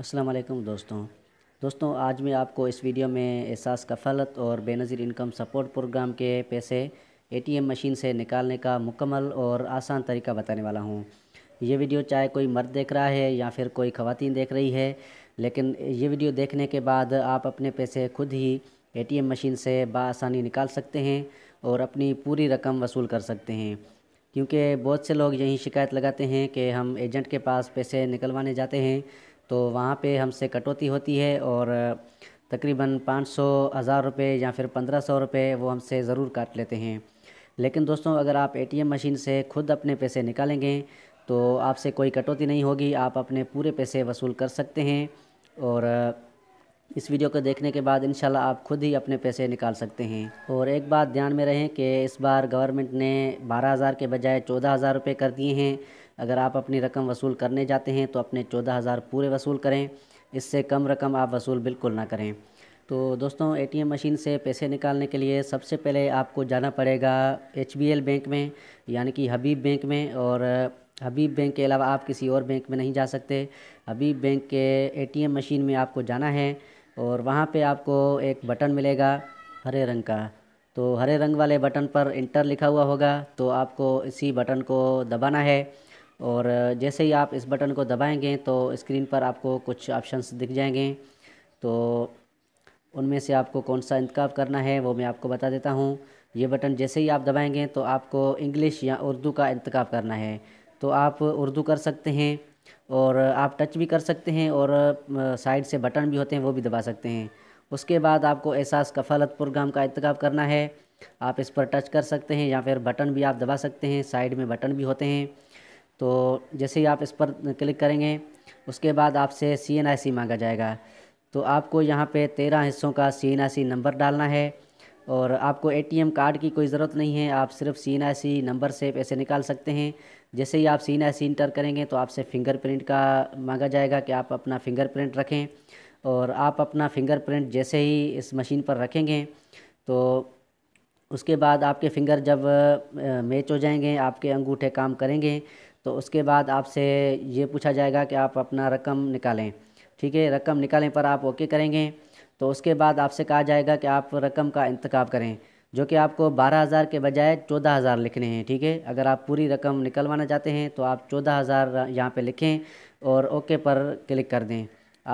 अस्सलाम वालेकुम दोस्तों दोस्तों आज मैं आपको इस वीडियो में एहसास कफालत और बेनज़ीर इनकम सपोर्ट प्रोग्राम के पैसे एटीएम मशीन से निकालने का मुकम्मल और आसान तरीका बताने वाला हूँ ये वीडियो चाहे कोई मर्द देख रहा है या फिर कोई ख़वातीन देख रही है लेकिन ये वीडियो देखने के बाद आप अपने पैसे खुद ही एटीएम मशीन से बसानी निकाल सकते हैं और अपनी पूरी रकम वसूल कर सकते हैं क्योंकि बहुत से लोग यही शिकायत लगाते हैं कि हम एजेंट के पास पैसे निकलवाने जाते हैं तो वहाँ पे हमसे कटौती होती है और तकरीबन पाँच सौ हज़ार रुपये या फिर पंद्रह सौ रुपये वो हमसे ज़रूर काट लेते हैं लेकिन दोस्तों अगर आप एटीएम मशीन से खुद अपने पैसे निकालेंगे तो आपसे कोई कटौती नहीं होगी आप अपने पूरे पैसे वसूल कर सकते हैं और इस वीडियो को देखने के बाद इन आप खुद ही अपने पैसे निकाल सकते हैं और एक बात ध्यान में रहें कि इस बार गवर्नमेंट ने बारह हज़ार के बजाय चौदह हज़ार रुपये कर दिए हैं अगर आप अपनी रकम वसूल करने जाते हैं तो अपने चौदह हज़ार पूरे वसूल करें इससे कम रकम आप वसूल बिल्कुल ना करें तो दोस्तों एटीएम मशीन से पैसे निकालने के लिए सबसे पहले आपको जाना पड़ेगा एच बैंक में यानी कि हबीब बैंक में और हबीब बैंक के अलावा आप किसी और बैंक में नहीं जा सकते हबीब बैंक के एम मशीन में आपको जाना है और वहाँ पे आपको एक बटन मिलेगा हरे रंग का तो हरे रंग वाले बटन पर इंटर लिखा हुआ होगा तो आपको इसी बटन को दबाना है और जैसे ही आप इस बटन को दबाएंगे तो स्क्रीन पर आपको कुछ ऑप्शंस दिख जाएंगे तो उनमें से आपको कौन सा इंतखब करना है वो मैं आपको बता देता हूँ ये बटन जैसे ही आप दबाएंगे तो आपको इंग्लिश या उर्दू का इंतखब करना है तो आप उर्दू कर सकते हैं और आप टच भी कर सकते हैं और साइड से बटन भी होते हैं वो भी दबा सकते हैं उसके बाद आपको एहसास कफालत प्रोग्राम का इंतखब करना है आप इस पर टच कर सकते हैं या फिर बटन भी आप दबा सकते हैं साइड में बटन भी होते हैं तो जैसे ही आप इस पर क्लिक करेंगे उसके बाद आपसे सी एन आई सी मांगा जाएगा तो आपको यहाँ पे तेरह हिस्सों का सी एन आई सी नंबर डालना है और आपको ए टी एम कार्ड की कोई ज़रूरत नहीं है आप सिर्फ सी एन आई सी नंबर से पैसे निकाल सकते हैं जैसे ही आप सी एन आई सी इंटर करेंगे तो आपसे फिंगरप्रिंट का मांगा जाएगा कि आप अपना फिंगरप्रिंट रखें और आप अपना फिंगरप्रिंट जैसे ही इस मशीन पर रखेंगे तो उसके बाद आपके फिंगर जब मैच हो जाएंगे आपके अंगूठे काम करेंगे तो उसके बाद आपसे ये पूछा जाएगा कि आप अपना रकम निकालें ठीक है रकम निकालने पर आप ओके करेंगे तो उसके बाद आपसे कहा जाएगा कि आप रकम का इंतखब करें जो कि आपको बारह हज़ार के बजाय चौदह हज़ार लिखने हैं ठीक है अगर आप पूरी रकम निकलवाना चाहते हैं तो आप चौदह हज़ार यहाँ पर लिखें और ओके पर क्लिक कर दें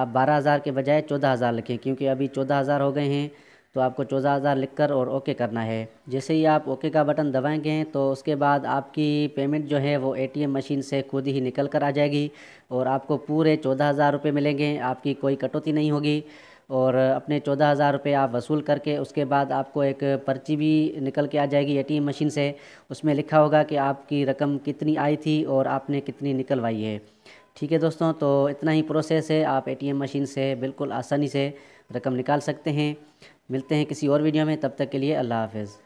आप बारह हज़ार के बजाय चौदह हज़ार लिखें क्योंकि अभी चौदह हज़ार हो गए हैं तो आपको चौदह हज़ार लिख कर और ओके करना है जैसे ही आप ओके का बटन दबाएंगे तो उसके बाद आपकी पेमेंट जो है वो एटीएम मशीन से खुद ही निकल कर आ जाएगी और आपको पूरे चौदह हज़ार रुपये मिलेंगे आपकी कोई कटौती नहीं होगी और अपने चौदह हज़ार रुपये आप वसूल करके उसके बाद आपको एक पर्ची भी निकल के आ जाएगी एम मशीन से उसमें लिखा होगा कि आपकी रकम कितनी आई थी और आपने कितनी निकलवाई है ठीक है दोस्तों तो इतना ही प्रोसेस है आप एटीएम मशीन से बिल्कुल आसानी से रकम निकाल सकते हैं मिलते हैं किसी और वीडियो में तब तक के लिए अल्लाह हाफिज़